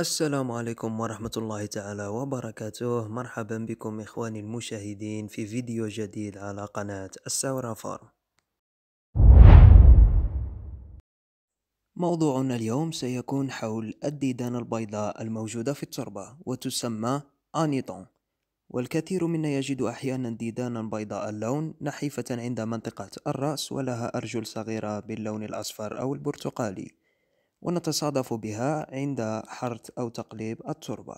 السلام عليكم ورحمة الله تعالى وبركاته مرحبا بكم إخواني المشاهدين في فيديو جديد على قناة الساورة فارم موضوعنا اليوم سيكون حول الديدان البيضاء الموجودة في التربة وتسمى أنيطون والكثير منا يجد أحيانا ديدانا بيضاء اللون نحيفة عند منطقة الرأس ولها أرجل صغيرة باللون الأصفر أو البرتقالي ونتصادف بها عند حرث أو تقليب التربة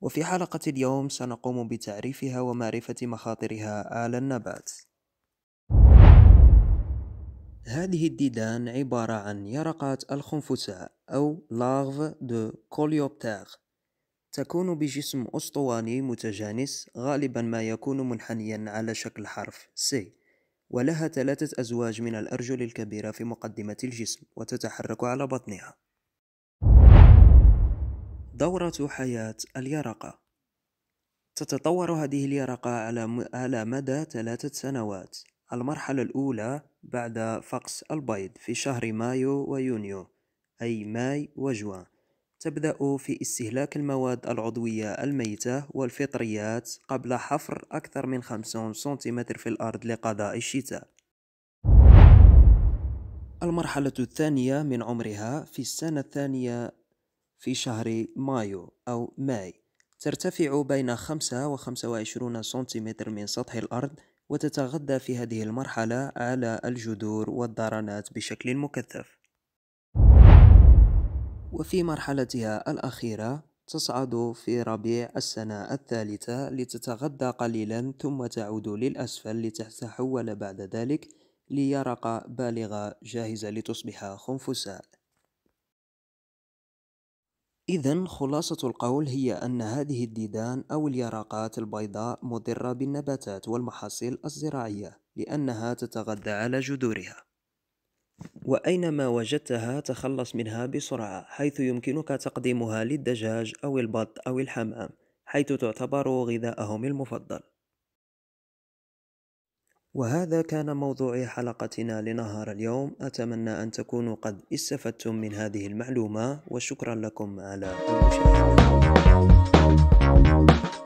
وفي حلقة اليوم سنقوم بتعريفها ومعرفة مخاطرها على النبات هذه الديدان عبارة عن يرقات الخنفساء أو لارف دو كوليوبتاغ تكون بجسم أسطواني متجانس غالبا ما يكون منحنيا على شكل حرف سي ولها ثلاثة أزواج من الأرجل الكبيرة في مقدمة الجسم وتتحرك على بطنها دورة حياة اليرقة تتطور هذه اليرقة على, على مدى ثلاثة سنوات المرحلة الأولى بعد فقس البيض في شهر مايو ويونيو أي ماي وجوان تبدأ في استهلاك المواد العضوية الميتة والفطريات قبل حفر أكثر من 50 سنتيمتر في الأرض لقضاء الشتاء المرحلة الثانية من عمرها في السنة الثانية في شهر مايو أو ماي ترتفع بين 5 و 25 سنتيمتر من سطح الأرض وتتغذى في هذه المرحلة على الجذور والدرنات بشكل مكثف وفي مرحلتها الأخيرة تصعد في ربيع السنة الثالثة لتتغذى قليلا ثم تعود للأسفل لتتحول بعد ذلك ليرق بالغة جاهزة لتصبح خنفساء إذا خلاصة القول هي أن هذه الديدان أو اليرقات البيضاء مضرة بالنباتات والمحاصيل الزراعية لأنها تتغذى على جذورها وأينما وجدتها تخلص منها بسرعة حيث يمكنك تقديمها للدجاج أو البط أو الحمام حيث تعتبر غذاءهم المفضل وهذا كان موضوع حلقتنا لنهار اليوم أتمنى أن تكونوا قد استفدتم من هذه المعلومة وشكرا لكم على المشاهدة